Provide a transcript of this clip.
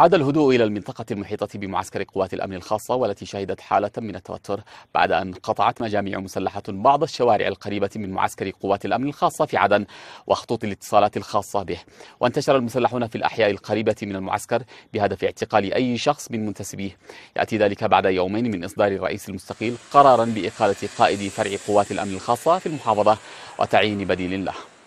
عاد الهدوء إلى المنطقة المحيطة بمعسكر قوات الأمن الخاصة والتي شهدت حالة من التوتر بعد أن قطعت مجاميع مسلحة بعض الشوارع القريبة من معسكر قوات الأمن الخاصة في عدن وخطوط الاتصالات الخاصة به وانتشر المسلحون في الأحياء القريبة من المعسكر بهدف اعتقال أي شخص من منتسبيه يأتي ذلك بعد يومين من إصدار الرئيس المستقيل قرارا بإقالة قائد فرع قوات الأمن الخاصة في المحافظة وتعيين بديل له